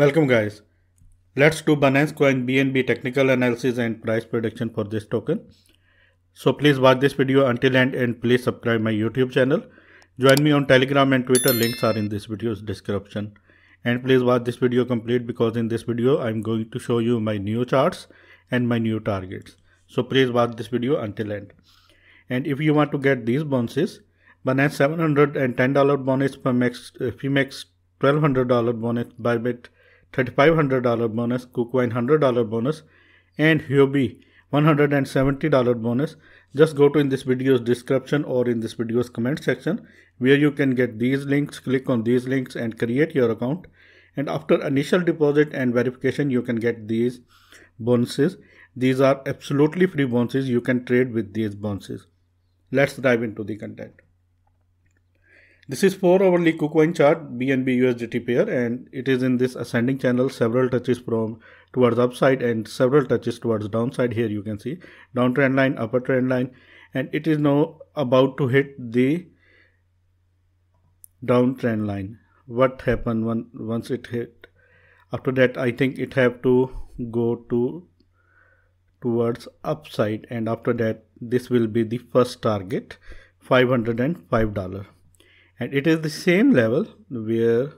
Welcome guys. Let's do Binance Coin BNB technical analysis and price prediction for this token. So please watch this video until end and please subscribe my YouTube channel. Join me on Telegram and Twitter links are in this video's description. And please watch this video complete because in this video I'm going to show you my new charts and my new targets. So please watch this video until end. And if you want to get these bonuses, Binance $710 bonus, max, Femex $1200 uh, bonus, bit. $3,500 bonus, Kucoin $100 bonus, and Huobi $170 bonus. Just go to in this video's description or in this video's comment section where you can get these links. Click on these links and create your account. And after initial deposit and verification, you can get these bonuses. These are absolutely free bonuses. You can trade with these bonuses. Let's dive into the content. This is for hourly cook chart BNB USDT pair and it is in this ascending channel several touches from towards upside and several touches towards downside here you can see downtrend line upper trend line and it is now about to hit the downtrend line what happened when, once it hit after that I think it have to go to towards upside and after that this will be the first target $505 and it is the same level where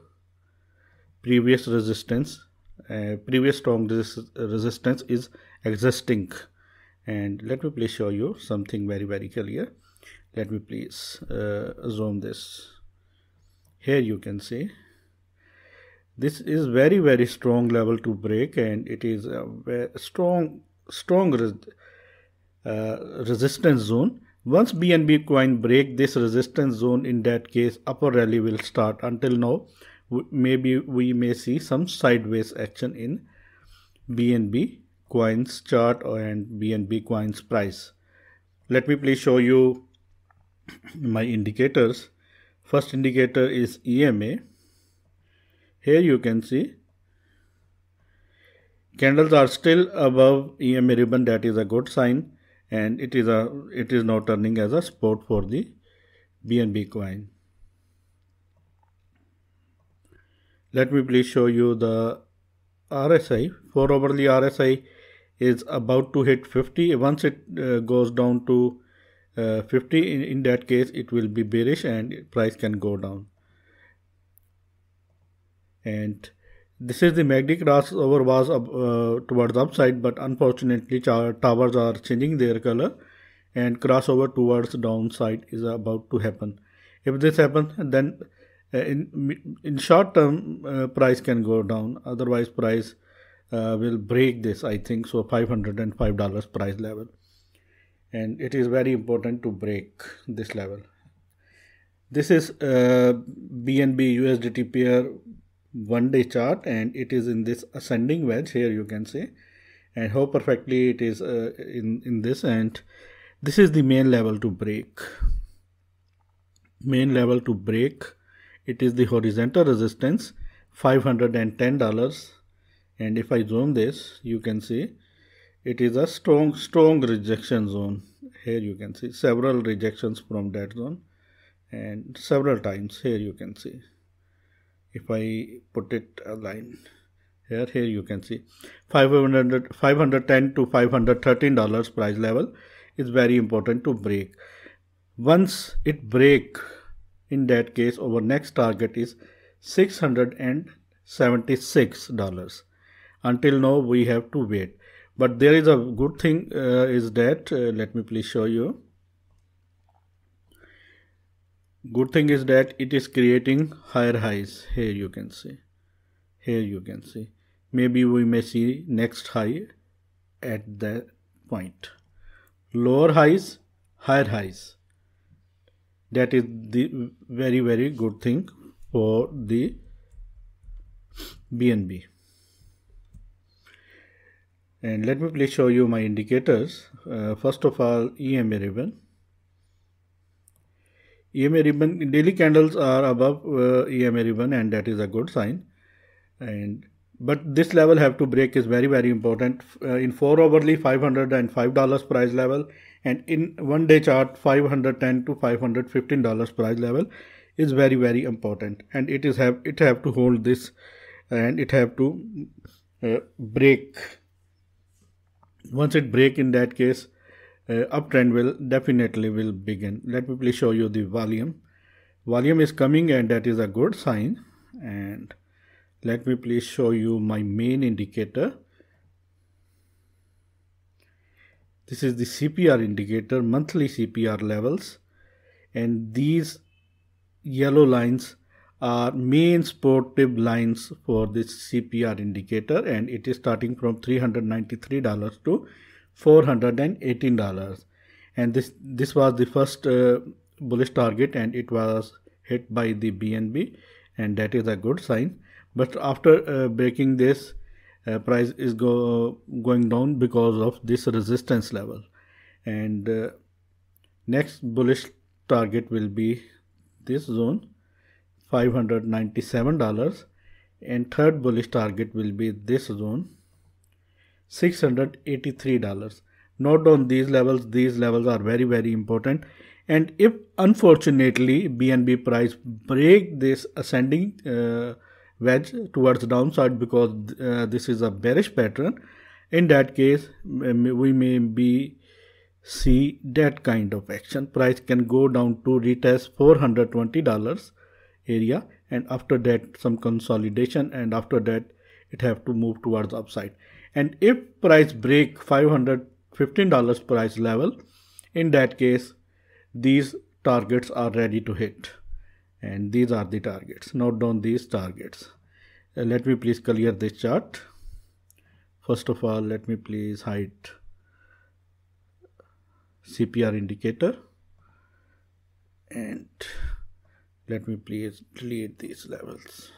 previous resistance uh, previous strong resistance is existing and let me please show you something very very clear let me please uh, zoom this here you can see this is very very strong level to break and it is a strong strong res uh, resistance zone once BNB coin break this resistance zone in that case upper rally will start until now maybe we may see some sideways action in BNB coins chart and BNB coins price. Let me please show you my indicators. First indicator is EMA. Here you can see candles are still above EMA ribbon that is a good sign and it is a it is now turning as a support for the BNB coin. Let me please show you the RSI. For overly RSI is about to hit 50. Once it uh, goes down to uh, 50, in, in that case it will be bearish and price can go down. And this is the magnetic crossover was up, uh, towards upside but unfortunately towers are changing their color and crossover towards downside is about to happen. If this happens then uh, in, in short term uh, price can go down otherwise price uh, will break this I think so $505 price level and it is very important to break this level. This is uh, BNB USDT pair one day chart and it is in this ascending wedge here you can see and how perfectly it is uh, in in this and this is the main level to break main level to break it is the horizontal resistance $510 and if I zoom this you can see it is a strong strong rejection zone here you can see several rejections from that zone and several times here you can see if I put it a line here here you can see 500 510 to 513 dollars price level is very important to break once it break in that case our next target is 676 dollars until now we have to wait but there is a good thing uh, is that uh, let me please show you good thing is that it is creating higher highs here you can see here you can see maybe we may see next high at that point lower highs higher highs that is the very very good thing for the BNB and let me please show you my indicators uh, first of all EMA ribbon EMA ribbon daily candles are above uh, EMA ribbon and that is a good sign and but this level have to break is very very important uh, in 4 hourly 505 dollars price level and in one day chart 510 to 515 dollars price level is very very important and it is have it have to hold this and it have to uh, break once it break in that case uh, uptrend will definitely will begin let me please show you the volume volume is coming and that is a good sign and let me please show you my main indicator this is the CPR indicator monthly CPR levels and these yellow lines are main supportive lines for this CPR indicator and it is starting from $393 to $418 and this this was the first uh, bullish target and it was hit by the BNB and that is a good sign but after uh, breaking this uh, price is go going down because of this resistance level and uh, next bullish target will be this zone $597 and third bullish target will be this zone $683. Note on these levels. These levels are very, very important. And if unfortunately BNB price break this ascending uh, wedge towards downside because uh, this is a bearish pattern, in that case we may be see that kind of action. Price can go down to retest $420 area and after that some consolidation and after that it have to move towards upside and if price break $515 price level in that case these targets are ready to hit and these are the targets note down these targets uh, let me please clear this chart first of all let me please hide CPR indicator and let me please delete these levels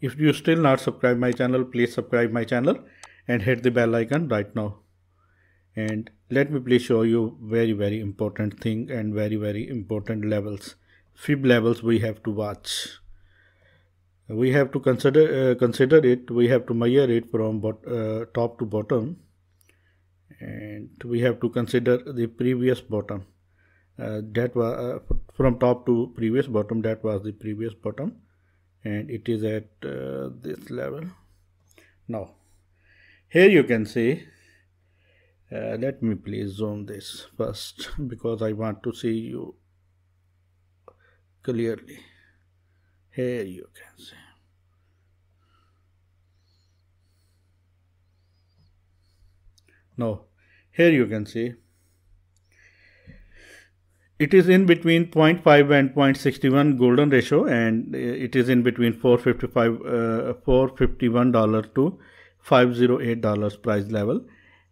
If you still not subscribe my channel, please subscribe my channel and hit the bell icon right now. And let me please show you very very important thing and very very important levels. Fib levels we have to watch. We have to consider uh, consider it. We have to measure it from bot, uh, top to bottom, and we have to consider the previous bottom. Uh, that was uh, from top to previous bottom. That was the previous bottom and it is at uh, this level now here you can see uh, let me please zoom this first because I want to see you clearly here you can see now here you can see it is in between 0.5 and 0.61 golden ratio and uh, it is in between 455 uh, 451 dollar to 508 dollars price level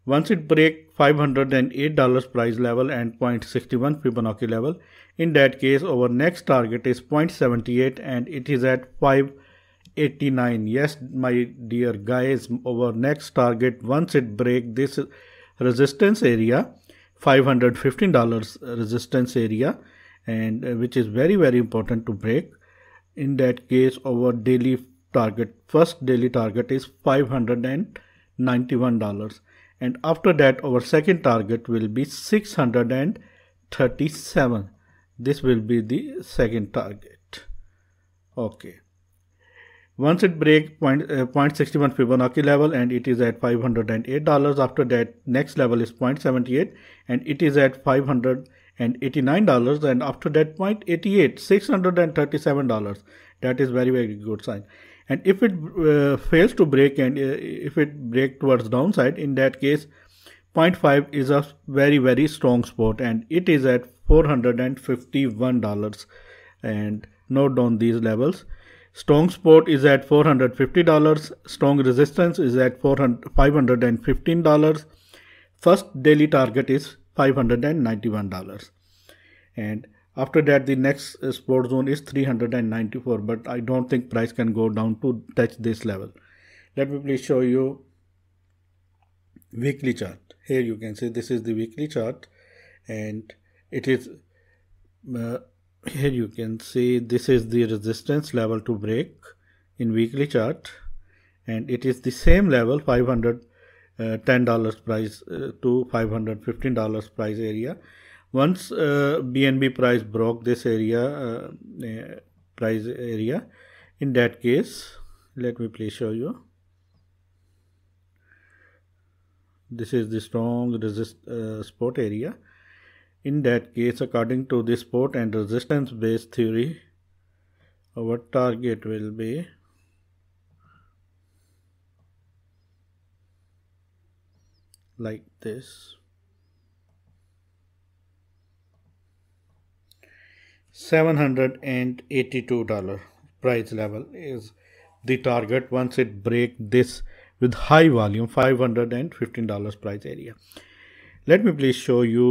once it break 508 dollars price level and 0.61 fibonacci level in that case our next target is 0.78 and it is at 589 yes my dear guys our next target once it break this resistance area $515 resistance area and uh, which is very very important to break in that case our daily target first daily target is $591 and after that our second target will be 637 this will be the second target okay once it breaks point, uh, 0.61 Fibonacci level and it is at $508. After that, next level is 0.78 and it is at $589. And after that, 0.88, $637. That is very, very good sign. And if it uh, fails to break and uh, if it break towards downside, in that case, 0.5 is a very, very strong support and it is at $451. And note down these levels Strong support is at $450. Strong resistance is at $515. First daily target is $591. And after that, the next uh, support zone is 394. But I don't think price can go down to touch this level. Let me please show you weekly chart. Here you can see this is the weekly chart and it is uh, here you can see this is the resistance level to break in weekly chart and it is the same level 510 uh, dollars price uh, to 515 dollars price area once uh, bnb price broke this area uh, uh, price area in that case let me please show you this is the strong resist uh, spot area in that case, according to the support and resistance based theory, our target will be like this. 782 dollar price level is the target once it break this with high volume 515 dollars price area let me please show you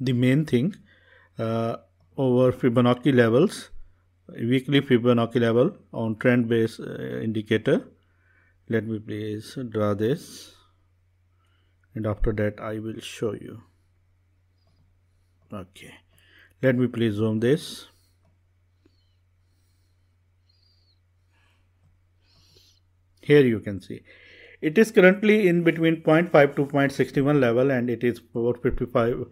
the main thing uh, over Fibonacci levels, weekly Fibonacci level on trend based uh, indicator. Let me please draw this and after that I will show you. Okay, let me please zoom this. Here you can see it is currently in between 0.5 to 0.61 level and it is for 55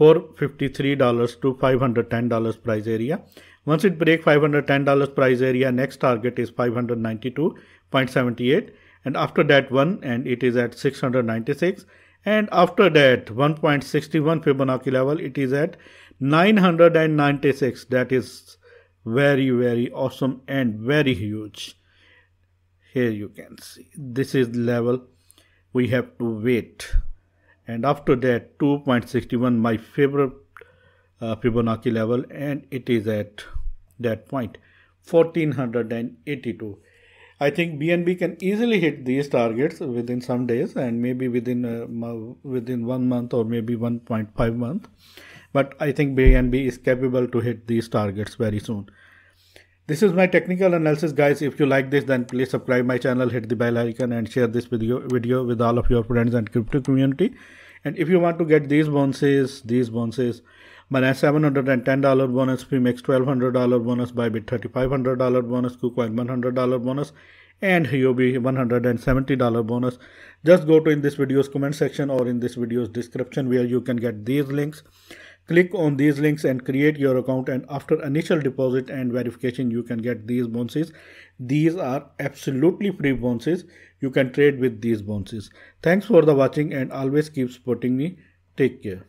$453 to $510 price area. Once it break $510 price area, next target is 592.78 and after that 1 and it is at 696 and after that 1.61 Fibonacci level it is at 996 that is very very awesome and very huge here you can see this is level we have to wait and after that 2.61 my favorite uh, Fibonacci level and it is at that point 1482 I think BNB can easily hit these targets within some days and maybe within uh, within one month or maybe 1.5 month but I think BNB is capable to hit these targets very soon this is my technical analysis guys. If you like this then please subscribe my channel, hit the bell icon and share this video, video with all of your friends and crypto community. And if you want to get these bonuses, these bonuses, $710 bonus, Freemax $1200 bonus, Bybit $3500 bonus, KuCoin $100 bonus, and Hiobi $170 bonus. Just go to in this video's comment section or in this video's description where you can get these links. Click on these links and create your account and after initial deposit and verification you can get these bonuses. These are absolutely free bonuses. You can trade with these bonuses. Thanks for the watching and always keep supporting me. Take care.